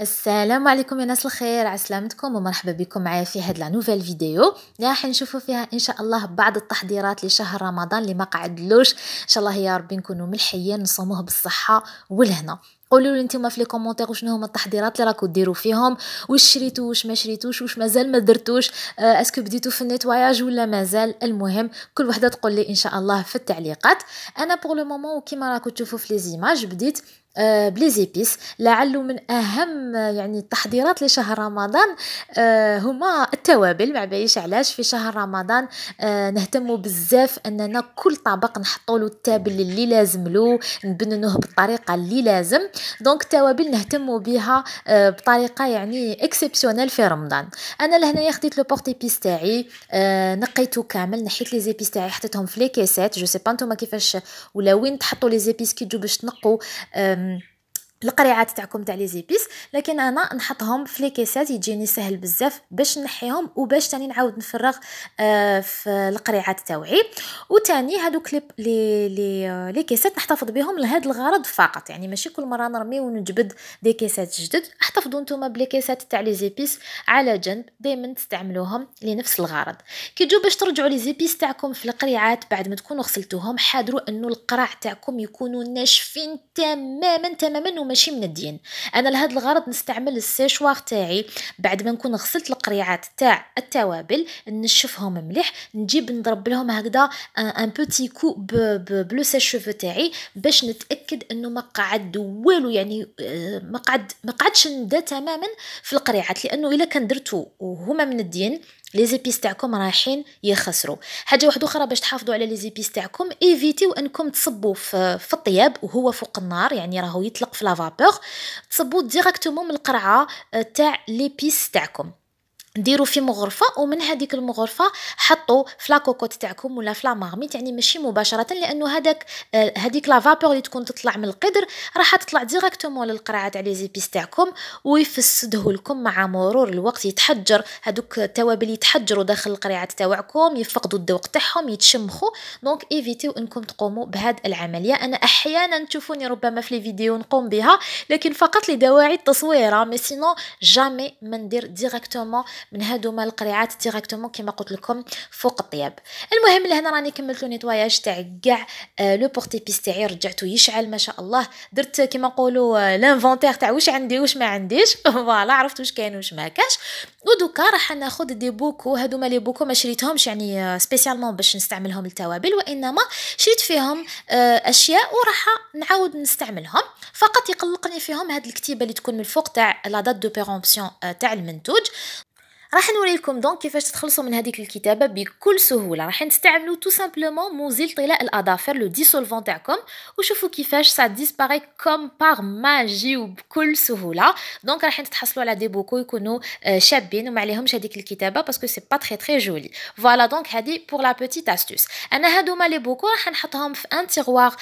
السلام عليكم يا ناس الخير عسلامتكم ومرحبا بكم معايا في هاد لا نوفيل فيديو راح نشوفوا فيها ان شاء الله بعض التحضيرات لشهر رمضان اللي ما قعدلوش ان شاء الله يا ربي نكونوا ملحيين نصوموه بالصحه والهنا قولوا لي نتوما في لي كومونتير شنو هما التحضيرات اللي راكو ديروا فيهم واش شريتو واش ما شريتوش واش مازال ما درتوش آه، اسكو بديتو في النيتواياج ولا مازال المهم كل وحده تقول لي ان شاء الله في التعليقات انا بور لو مومون وكيما راكو تشوفوا في لي زيماج بديت آه، بلي زيبيس من اهم يعني التحضيرات لشهر رمضان آه، هما التوابل مع باليش علاش في شهر رمضان آه، نهتموا بزاف اننا كل طبق نحطوا له التابل اللي لازم له نبننوه بالطريقه اللي لازم دونك التوابل نهتموا بها بطريقه يعني اكسبسيونيل في رمضان انا لهنايا خديت لو بورتي بيس تاعي نقيته كامل نحيت لي زيبيس تاعي حطيتهم في لي كيسات جو سي با نتوما كيفاش ولا وين تحطوا لي زيبيس كي تجو باش تنقوا Um, القريعات تاعكم تاع لي زيبيس لكن انا نحطهم في لي كيسات يجيني سهل بزاف باش نحيهم وباش تاني نعاود نفرغ آه، في القريعات تاوعي وتاني هادوك لي لي آه، لي كيسات نحتفظ بهم لهاد الغرض فقط يعني ماشي كل مره نرمي ونجبد دي كيسات جدد احتفظوا نتوما بلي كيسات تاع لي زيبيس على جنب دائما تستعملوهم لنفس الغرض كي تجوا باش ترجعوا لي زيبيس تاعكم في القريعات بعد ما تكونوا غسلتوهم حاضروا انه القراع تاعكم يكونوا ناشفين تماما تماما ماشي من الدين انا لهذا الغرض نستعمل السيشوار تاعي بعد ما نكون غسلت القريعات تاع التوابل نشفهم مليح نجيب نضرب لهم هكذا ان بوتي كو بلو سيشوفو تاعي باش نتاكد انه ما قعد والو يعني آه، ما قعد ما قعدش تماما في القريعات لانه الا كان درتو وهما من الدين لي زيبيس تاعكم رايحين يخسروا حاجه واحده اخرى باش تحافظوا على لي زيبيس تاعكم ايفيتيو انكم تصبوا في, في الطياب وهو فوق النار يعني راهو يطلق في لافابور تصبوا ديريكتومون من القرعه آه، تاع لي بيس تاعكم ديروا في مغرفه ومن هذيك المغرفه حطوا في لاكوكوت تاعكم ولا في لامارميت يعني ماشي مباشره لانه هذاك آه، هذيك لا فابور اللي تكون تطلع من القدر راح تطلع ديريكتومون للقرعه تاع لي زيبيس تاعكم ويفسده لكم مع مرور الوقت يتحجر هذوك التوابل يتحجروا داخل القريعات تاعكم يفقدوا الذوق تاعهم يتشمخوا دونك ايفيتيو انكم تقوموا بهاد العمليه انا احيانا تشوفوني ربما في لي فيديو نقوم بها لكن فقط لدواعي التصويره مي سينو جامي ما ندير ديريكتومون من هادوما القريعات ديريكتومون كما قلت لكم فوق الطياب المهم لهنا راني كملت لو نيتواياج تاع كاع لو بورتي بيس تاعي رجعته يشعل ما شاء الله درت كما نقولوا لانفونتير آه، تاع واش عندي واش ما عنديش فوالا عرفت واش كاين واش ما كاش ودوكا راح ناخذ دي بوكو هادوما لي بوكو ما شريتهمش يعني سبيسيالمون آه، باش نستعملهم للتوابل وانما شريت فيهم آه، اشياء وراح نعاود نستعملهم فقط يقلقني فيهم هاد الكتيبه اللي تكون من الفوق تاع لا دات دو بيرونسيون تاع المنتوج راح نوريكم دونك كيفاش تخلصوا من هذيك الكتابه بكل سهوله راح نستعملوا تو سامبلومون موزيل طلاء الاظافر لو ديسولفون تاعكم وشوفوا كيفاش سا ديسباري كوم باغ ماجي وبكل سهوله دونك راح تحصلوا على دي بوكو يكونوا آه، شابين وما عليهمش هذيك الكتابه باسكو سي با تري تري جولي فوالا دونك هذه بور لا بوتيت استوس انا هادوما لي بوكو راح نحطهم في ان آه، تيغوار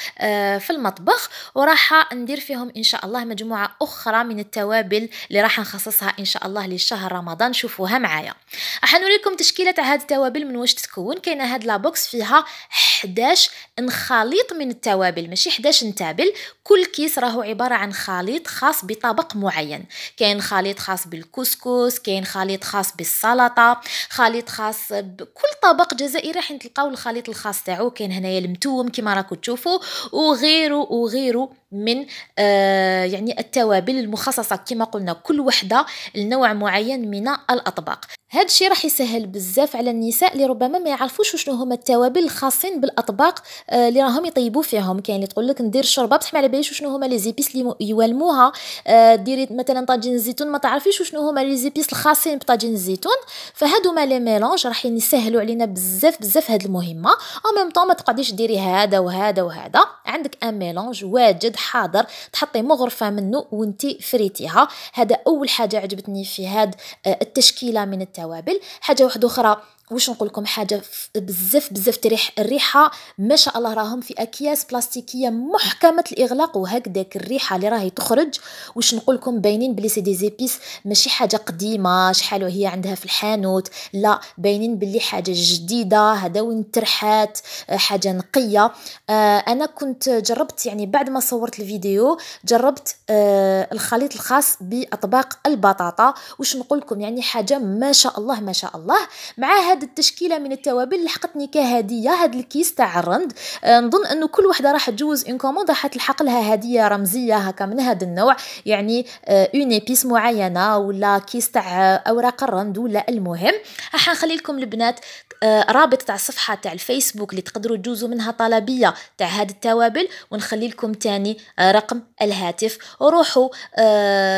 في المطبخ وراح ندير فيهم ان شاء الله مجموعه اخرى من التوابل اللي راح نخصصها ان شاء الله لشهر رمضان شوفوها راها معايا راح نوريكم تشكيله تاع هاد التوابل من واش تتكون كاينه هاد لابوكس فيها 11 انخليط من التوابل ماشي 11 نتابل كل كيس راهو عباره عن خليط خاص بطبق معين كاين خليط خاص بالكسكس كاين خليط خاص بالسلطه خليط خاص بكل طبق جزائري راح تلقاو الخليط الخاص تاعو كاين هنايا المتوم كما راكم تشوفوا وغيره وغيره من آه يعني التوابل المخصصه كما قلنا كل وحده لنوع معين من الاطباق المطبخ هاد الشيء راح يسهل بزاف على النساء اللي ربما ما يعرفوش شنو هما التوابل الخاصين بالاطباق آه، اللي راهم يطيبوا فيهم كاين اللي تقول لك ندير الشوربه بصح ما على باليش شنو هما لي زيبيس اللي يوالموها آه، ديري مثلا طاجين الزيتون ما تعرفيش شنو هما لي زيبيس الخاصين بطاجين الزيتون فهادو ما لي ميلونج راح يسهلوا علينا بزاف بزاف هاد المهمه او ميم طون ما تقعديش ديري هذا وهذا وهذا عندك ان ميلونج واجد حاضر تحطي مغرفه منه وانت فريتيها هذا اول حاجه عجبتني في هاد آه، التشكيله من التوابل التوابل حاجه واحده اخرى واش نقول لكم حاجه بزاف بزاف تريح الريحه ما شاء الله راهم في اكياس بلاستيكيه محكمه الاغلاق وهكذاك الريحه اللي راهي تخرج واش نقول لكم باينين بلي سي دي زيبيس ماشي حاجه قديمه شحال هي عندها في الحانوت لا باينين بلي حاجه جديده هذا وين ترحات آه، حاجه نقيه آه انا كنت جربت يعني بعد ما صورت الفيديو جربت آه الخليط الخاص باطباق البطاطا واش نقول لكم يعني حاجه ما شاء الله ما شاء الله معها هاد التشكيله من التوابل لحقتني كهديه هاد الكيس تاع الرند آه، نظن انه كل وحده راح تجوز ان كوموند راح تلحق لها هديه رمزيه هكا من هذا النوع يعني اون آه، بيس معينه ولا كيس تاع اوراق الرند ولا المهم راح نخلي لكم البنات آه، رابط تاع الصفحه تاع الفيسبوك اللي تقدروا تجوزوا منها طلبيه تاع هاد التوابل ونخلي لكم تاني رقم الهاتف روحوا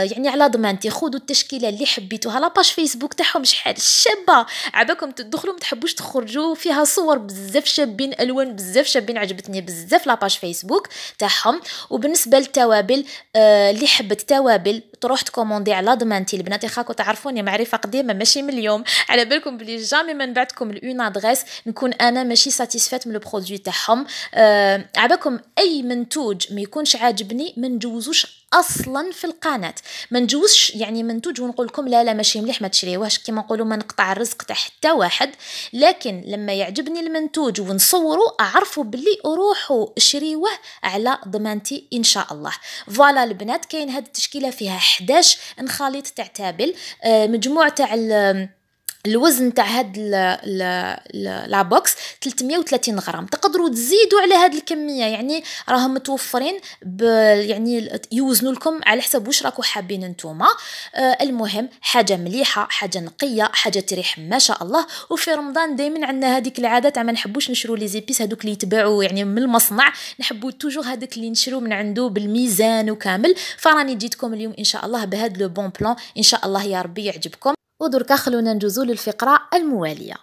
يعني على ضمانتي خذوا التشكيله اللي حبيتوها لاباج فيسبوك تاعهم شحال شابه عباكم تدخلوا ما تحبوش تخرجوا فيها صور بزاف شابين الوان بزاف شابين عجبتني بزاف لاباج فيسبوك تاعهم وبالنسبه للتوابل آه اللي حبت توابل تروح تكوموندي على ضمانتي البنات خاكو تعرفوني معرفه قديمه ماشي من اليوم على بالكم بلي جامي ما نبعتكم الاون ادريس نكون انا ماشي ساتيسفات من البرودوي تاعهم آه على بالكم اي منتوج ما يكونش عاجبني ما نجوزوش اصلا في القناه ما نجوزش يعني ما نتوج ونقول لكم لا لا ماشي مليح ما تشريوهش كيما نقولوا ما نقطع الرزق تاع حتى واحد لكن لما يعجبني المنتوج ونصوره اعرفوا باللي روحوا شريوه على ضمانتي ان شاء الله فوالا البنات كاين هاد التشكيله فيها 11 انخاليط تاع تابل آه، مجموع تاع الوزن تاع هاد لا بوكس 330 غرام تقدروا تزيدوا على هاد الكميه يعني راهم متوفرين ب يعني يوزنوا لكم على حسب واش راكو حابين نتوما آه المهم حاجه مليحه حاجه نقيه حاجه تريح ما شاء الله وفي رمضان دائما عندنا هذيك العاده تاع ما نحبوش نشرو لي زيبيس هذوك اللي يتباعوا يعني من المصنع نحبوا توجو هذاك اللي نشرو من عنده بالميزان وكامل فراني جيتكم اليوم ان شاء الله بهاد لو بون بلان ان شاء الله يا ربي يعجبكم ودرك خلونا ندوزو للفقرة الموالية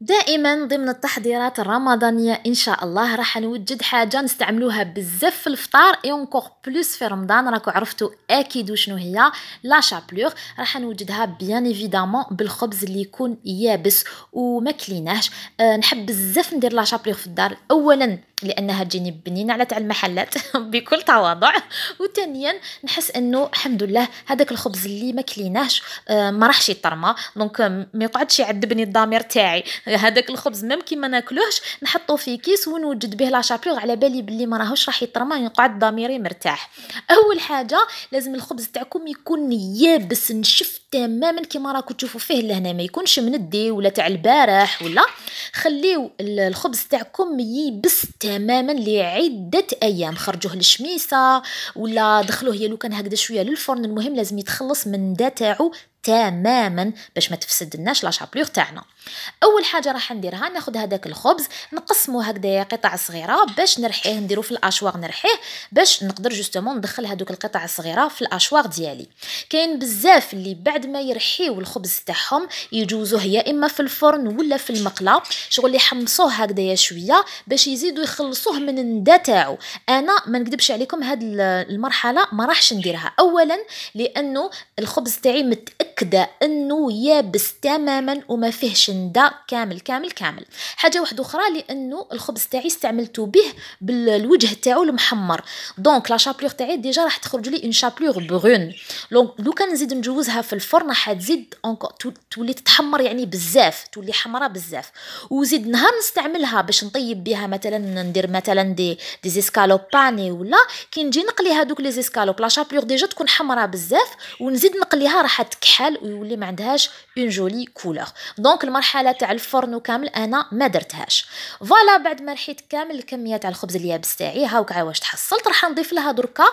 دائما ضمن التحضيرات الرمضانية إن شاء الله راح نوجد حاجة نستعملوها بزاف في الفطار اي اونكور بلوس في رمضان راكو عرفتوا أكيد شنو هي لا شابلوغ راح نوجدها بيان ايفيدامون بالخبز اللي يكون يابس وما كليناهش أه نحب بزاف ندير لا شابلوغ في الدار أولا لانها تجيني بنينه على تاع المحلات بكل تواضع وثانيا نحس انه الحمد لله هذاك الخبز اللي ما كليناهش آه، ما راحش يطرمى دونك ما يقعدش يعذبني الضمير تاعي هذاك الخبز ميم كي ما ناكلوهش نحطو في كيس ونوجد به لا على بالي باللي ما راهوش راح يطرمى يقعد ضميري مرتاح اول حاجه لازم الخبز تاعكم يكون يابس نشف تماما كيما راكو تشوفوا فيه لهنا ما يكونش مندي ولا تاع البارح ولا خليو الخبز تاعكم يبس تماما لعده ايام خرجوه للشميسه ولا دخلوه يا لو كان هكذا شويه للفرن المهم لازم يتخلص من دا تاعو تماما باش ما تفسدلناش لا شابلور تاعنا اول حاجه راح نديرها ناخذ هذاك الخبز نقسمه هكذايا قطع صغيره باش نرحيه نديرو في الاشواغ نرحيه باش نقدر جوستومون ندخل هذوك القطع الصغيره في الاشواغ ديالي كاين بزاف اللي بعد ما يرحيو الخبز تاعهم يجوزوه يا اما في الفرن ولا في المقله شغل يحمصوه هكذايا شويه باش يزيدوا يخلصوه من الندا تاعو انا ما نكذبش عليكم هاد المرحله ما راحش نديرها اولا لانه الخبز تاعي متاكد متأكدة انه يابس تماما وما فيهش ندا كامل كامل كامل حاجه واحده اخرى لانه الخبز تاعي استعملتو به بالوجه تاعو المحمر دونك لا شابلور تاعي ديجا راح تخرج لي اون شابلور برون لو كان نزيد نجوزها في الفرن راح تزيد تولي تتحمر يعني بزاف تولي حمراء بزاف وزيد نهار نستعملها باش نطيب بها مثلا ندير مثلا دي دي زيسكالوب باني ولا كي نجي نقلي هذوك لي زيسكالوب لا شابلور ديجا تكون حمراء بزاف ونزيد نقليها راح تكحل الحال ويولي ما عندهاش اون جولي كولور دونك المرحله تاع الفرن كامل انا ما درتهاش فوالا بعد ما رحيت كامل الكميه تاع الخبز اليابس تاعي هاوك عا واش تحصلت راح نضيف لها دركا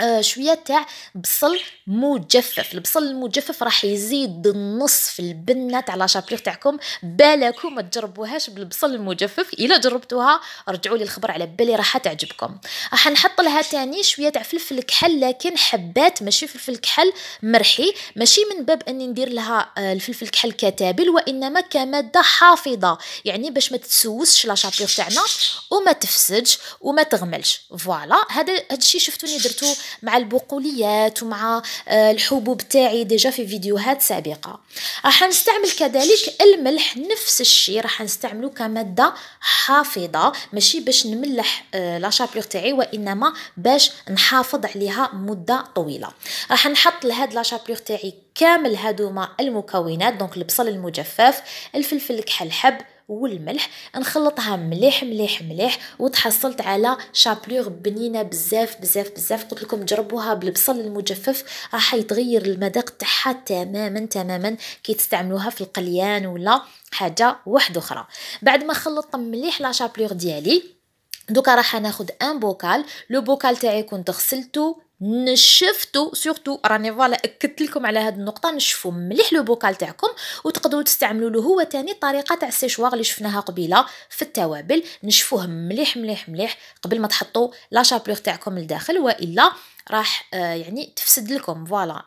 آه شويه تاع بصل مجفف البصل المجفف راح يزيد النص في البنه تاع لاشابلوغ تاعكم بالاكم ما تجربوهاش بالبصل المجفف الا جربتوها رجعوا لي الخبر على بالي راح تعجبكم راح نحط لها تاني شويه تاع فلفل كحل لكن حبات ماشي فلفل كحل مرحي ماشي من باب اني ندير لها آه، الفلفل كحل كتابل وانما كماده حافظه يعني باش ما تسوسش لاشابلوغ تاعنا وما تفسدش وما تغملش فوالا هذا هذا الشيء شفتوني درتو مع البقوليات ومع آه، الحبوب تاعي ديجا في فيديوهات سابقه راح نستعمل كذلك الملح نفس الشيء راح نستعمله كماده حافظه ماشي باش نملح آه، لا شابلور تاعي وانما باش نحافظ عليها مده طويله راح نحط لهاد لا شابلور تاعي كامل هادوما المكونات دونك البصل المجفف الفلفل الكحل حب والملح نخلطها مليح مليح مليح وتحصلت على شابلور بنينه بزاف بزاف بزاف قلت لكم جربوها بالبصل المجفف راح يتغير المذاق تاعها تماما تماما كي تستعملوها في القليان ولا حاجه واحده اخرى بعد ما خلطت مليح لا شابلور ديالي دوكا راح ناخذ ان بوكال لو بوكال تاعي كنت غسلته نشفتو سورتو راني فوالا اكدت لكم على هذه النقطه نشفوا مليح لو بوكال تاعكم وتقدروا تستعملوا له هو تاني طريقه تاع السيشوار اللي شفناها قبيله في التوابل نشفوه مليح مليح مليح قبل ما تحطوا لا شابلور تاعكم لداخل والا راح آه، يعني تفسد لكم فوالا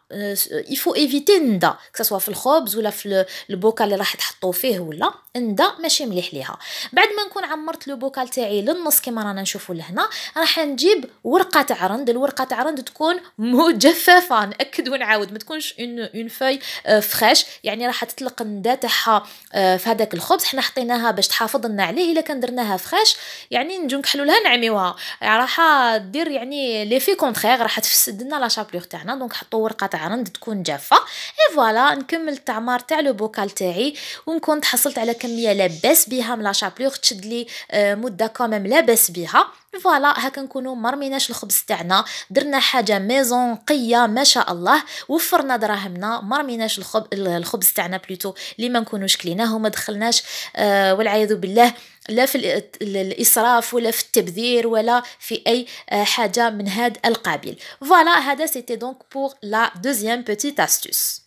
يفو ايفيتي الندا كسوا في الخبز ولا في البوكال اللي راح تحطوه فيه ولا الندا ماشي مليح ليها بعد ما نكون عمرت لو بوكال تاعي للنص كما رانا نشوفوا لهنا راح نجيب ورقه تاع رند الورقه تاع رند تكون مجففه ناكد ونعاود ما تكونش اون فاي فريش يعني راح تطلق الندا تاعها آه، في هذاك الخبز حنا حطيناها باش تحافظ لنا عليه الا كان درناها فريش يعني نجو نكحلوا لها نعميوها راح دير يعني لي في كونترير راح تفسد لنا لا شابلوغ تاعنا دونك حطوا ورقه تاع رند تكون جافه اي فوالا نكمل التعمار تاع لو بوكال تاعي ونكون تحصلت على كميه لاباس بها من لا شابلوغ تشد لي آه، مده كامل لاباس بها فوالا هاكا نكونوا مرميناش الخبز تاعنا درنا حاجه ميزون قيه ما شاء الله وفرنا دراهمنا مرميناش الخبز تاعنا بلوتو اللي ما نكونوش كليناه وما دخلناش آه والعياذ بالله لا في الاسراف ولا في التبذير ولا في اي آه، حاجه من هذا القبيل فوالا هذا سيتي دونك بور لا دوزيام بوتيت استوس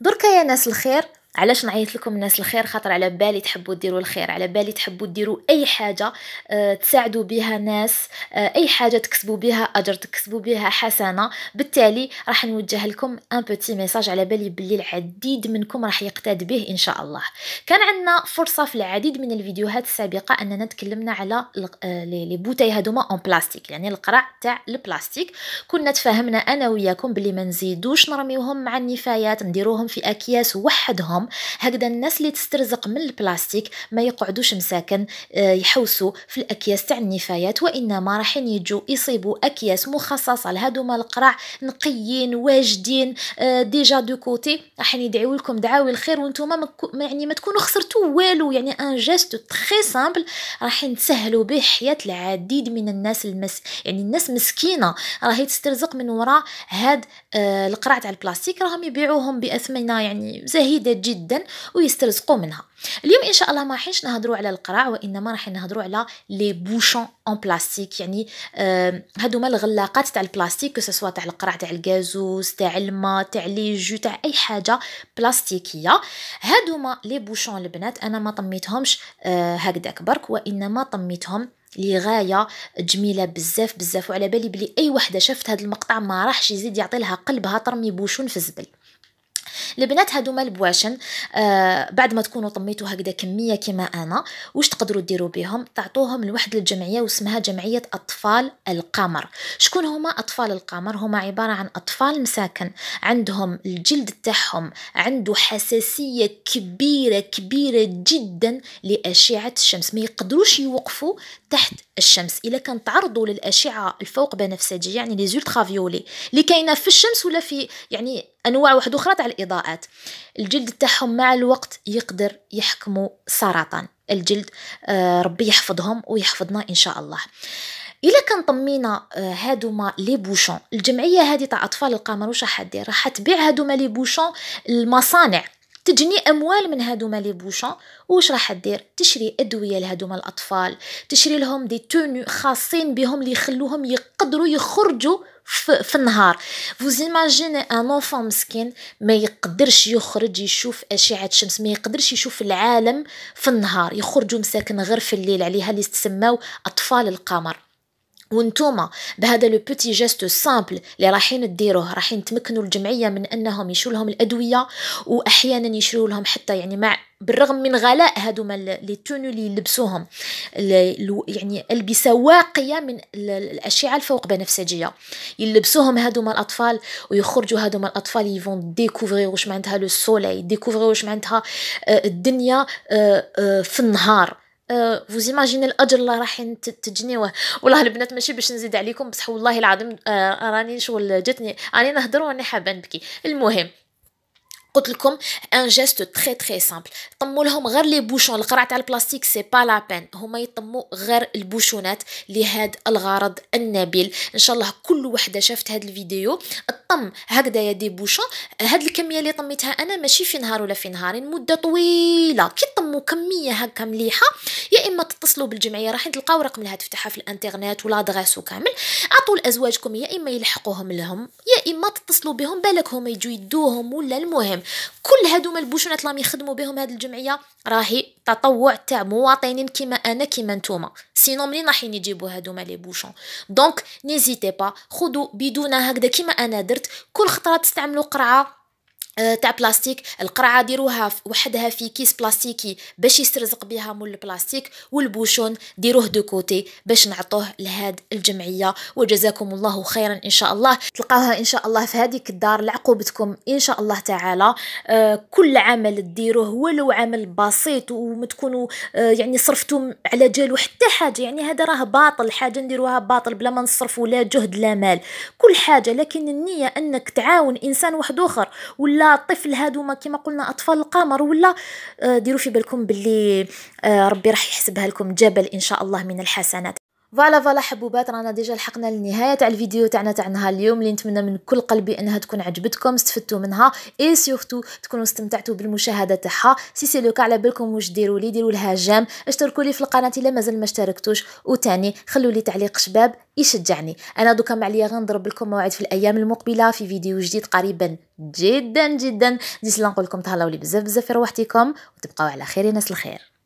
دركا يا ناس الخير علاش نعيط لكم الناس الخير خاطر على بالي تحبوا ديروا الخير على بالي تحبوا ديروا اي حاجه آه، تساعدوا بها ناس آه، اي حاجه تكسبوا بها اجر تكسبوا بها حسنه بالتالي راح نوجه لكم ان بوتي ميساج على بالي بلي العديد منكم راح يقتاد به ان شاء الله كان عندنا فرصه في العديد من الفيديوهات السابقه اننا تكلمنا على آه، لي بوتاي هادوما اون بلاستيك يعني القرع تاع البلاستيك كنا تفاهمنا انا وياكم بلي ما نزيدوش نرميوهم مع النفايات نديروهم في اكياس وحدهم ديالهم هكذا الناس اللي تسترزق من البلاستيك ما يقعدوش مساكن آه، يحوسوا في الاكياس تاع النفايات وانما رايحين يجوا يصيبوا اكياس مخصصه لهذوما القرع نقيين واجدين آه، ديجا دو كوتي رايحين يدعيو لكم دعاوي الخير وانتم ما يعني ما تكونوا خسرتوا والو يعني ان جيست تري سامبل رايحين تسهلوا به حياه العديد من الناس المس يعني الناس مسكينه راهي تسترزق من وراء هاد آه، القرع تاع البلاستيك راهم يبيعوهم باثمنه يعني زهيده جدا جدا ويسترزقوا منها اليوم ان شاء الله ما راحينش نهضروا على القرع وانما راح نهضروا على لي بوشون اون بلاستيك يعني آه هذوما الغلاقات تاع البلاستيك كو سوا تاع القرع تاع الغازوز تاع الماء تاع لي جو تاع اي حاجه بلاستيكيه هذوما لي بوشون البنات انا ما طميتهمش آه، هكذاك برك وانما طميتهم لغايه جميله بزاف بزاف وعلى بالي بلي اي وحده شافت هذا المقطع ما راحش يزيد يعطي لها قلبها ترمي بوشون في الزبل البنات هادوما البواشن آه بعد ما تكونوا طميتوا هكذا كميه كما انا واش تقدروا ديروا بهم تعطوهم لواحد الجمعيه واسمها جمعيه اطفال القمر شكون هما اطفال القمر هما عباره عن اطفال مساكن عندهم الجلد تاعهم عنده حساسيه كبيره كبيره جدا لاشعه الشمس ما يقدروش يوقفوا تحت الشمس الا كان تعرضوا للاشعه الفوق بنفسجيه يعني لي فيولي اللي كاينه في الشمس ولا في يعني انواع واحده اخرى تاع الاضاءات الجلد تاعهم مع الوقت يقدر يحكموا سرطان الجلد آه، ربي يحفظهم ويحفظنا ان شاء الله الا كان طمينا هادوما لي بوشون الجمعيه هذه تاع اطفال القمر واش راح دير راح تبيع هادوما لي بوشون المصانع تجني اموال من هادوما لي بوشون واش راح دير تشري ادويه لهادوما الاطفال تشري لهم دي تونو خاصين بهم اللي يخلوهم يقدروا يخرجوا في النهار فوز ايماجيني ان اونفون مسكين ما يقدرش يخرج يشوف اشعه الشمس ما يقدرش يشوف العالم في النهار يخرجوا مساكن غير في الليل عليها اللي تسماو اطفال القمر وانتوما بهذا لو بوتي جيست سامبل اللي رايحين ديروه رايحين تمكنوا الجمعيه من انهم يشروا لهم الادويه واحيانا يشروا لهم حتى يعني مع بالرغم من غلاء هذوما لي تونو اللي يلبسوهم يعني البسه واقيه من الاشعه الفوق بنفسجيه يلبسوهم هذوما الاطفال ويخرجوا هذوما الاطفال يفون ديكوفري واش معناتها لو سولي ديكوفري واش معناتها آه، الدنيا آه، آه، في النهار فوز آه، ايماجيني الاجر اللي راح تجنيوه والله البنات ماشي باش نزيد عليكم بصح والله العظيم آه، راني شغل جاتني راني نهضر وراني حابه نبكي المهم قلت لكم ان جيست تري تري سامبل طموا لهم غير لي بوشون القرع تاع البلاستيك سي با لا بين هما يطموا غير البوشونات لهذا الغرض النبيل ان شاء الله كل وحده شافت هذا الفيديو طم يا دي بوشون هاد الكميه اللي طميتها انا ماشي في نهار ولا في نهارين مده طويله كي تطلبوا كميه هكا مليحه يا اما تتصلوا بالجمعيه راح تلقاو رقم الهاتف تفتحها في الانترنت ولادغاس وكامل عطوا لازواجكم يا اما يلحقوهم لهم يا اما تتصلوا بهم بالك هما يجوا يدوهم ولا المهم كل هادوما البوشونات اللي يخدموا بهم هاد الجمعيه راهي تطوع تاع مواطنين كيما انا كيما نتوما سينو منين راحين يجيبوا هادوما لي بوشون دونك نيزيتي با خذوا بدون هكذا كيما انا درت كل خطره تستعملوا قرعه آه، تاع بلاستيك القرعه ديروها وحدها في كيس بلاستيكي باش يسترزق بها مول البلاستيك والبوشون ديروه دو كوتي باش نعطوه لهاد الجمعيه وجزاكم الله خيرا ان شاء الله تلقاوها ان شاء الله في هذيك الدار لعقوبتكم ان شاء الله تعالى آه كل عمل ديروه ولو عمل بسيط وما تكونوا آه يعني صرفتوا على جالو حتى حاجه يعني هذا راه باطل حاجه نديروها باطل بلا ما نصرفوا لا جهد لا مال كل حاجه لكن النيه انك تعاون انسان واحد اخر ولا الطفل هادو ما كما قلنا اطفال القمر ولا آه، ديروا في بالكم باللي آه، ربي راح يحسبها لكم جبل ان شاء الله من الحسنات فوالا فوالا حبوبات رانا ديجا لحقنا للنهايه تاع الفيديو تاعنا تاع نهار اليوم اللي نتمنى من كل قلبي انها تكون عجبتكم استفدتوا منها اي سورتو تكونوا استمتعتوا بالمشاهده تاعها سي سي لوكا على بالكم واش ديروا لي ديروا لها جام اشتركوا لي في القناه الا مازال ما اشتركتوش وتاني خلوا لي تعليق شباب يشجعني انا دوكا معليا غنضرب لكم موعد في الايام المقبله في فيديو جديد قريبا جدا جدا ديسلا نقول لكم تهلاو لي بزاف بزاف في روحتكم وتبقاو على خير يا ناس الخير